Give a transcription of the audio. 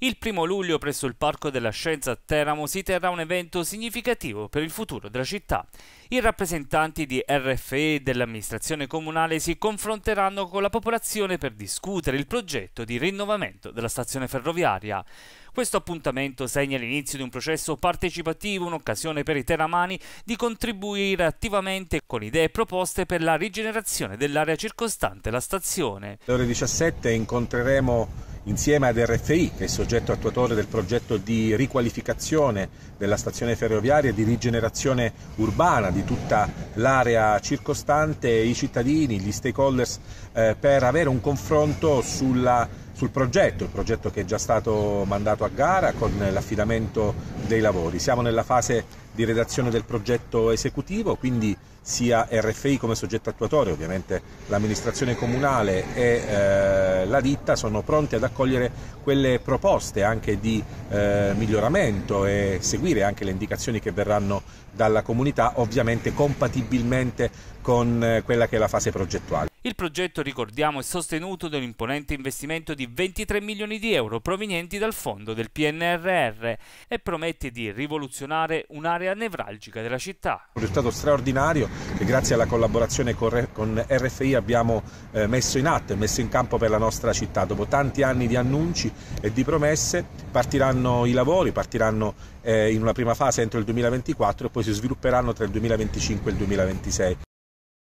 Il primo luglio presso il Parco della Scienza a Teramo si terrà un evento significativo per il futuro della città. I rappresentanti di RFE e dell'amministrazione comunale si confronteranno con la popolazione per discutere il progetto di rinnovamento della stazione ferroviaria. Questo appuntamento segna l'inizio di un processo partecipativo, un'occasione per i teramani di contribuire attivamente con idee proposte per la rigenerazione dell'area circostante la stazione. Alle ore 17 incontreremo Insieme ad RFI, che è soggetto attuatore del progetto di riqualificazione della stazione ferroviaria e di rigenerazione urbana di tutta l'area circostante, i cittadini, gli stakeholders, eh, per avere un confronto sulla sul progetto, il progetto che è già stato mandato a gara con l'affidamento dei lavori. Siamo nella fase di redazione del progetto esecutivo, quindi sia RFI come soggetto attuatore, ovviamente l'amministrazione comunale e eh, la ditta sono pronti ad accogliere quelle proposte anche di eh, miglioramento e seguire anche le indicazioni che verranno dalla comunità, ovviamente compatibilmente con eh, quella che è la fase progettuale. Il progetto, ricordiamo, è sostenuto da un imponente investimento di 23 milioni di euro provenienti dal fondo del PNRR e promette di rivoluzionare un'area nevralgica della città. Un risultato straordinario che grazie alla collaborazione con RFI abbiamo eh, messo in atto e messo in campo per la nostra città. Dopo tanti anni di annunci e di promesse partiranno i lavori, partiranno eh, in una prima fase entro il 2024 e poi si svilupperanno tra il 2025 e il 2026.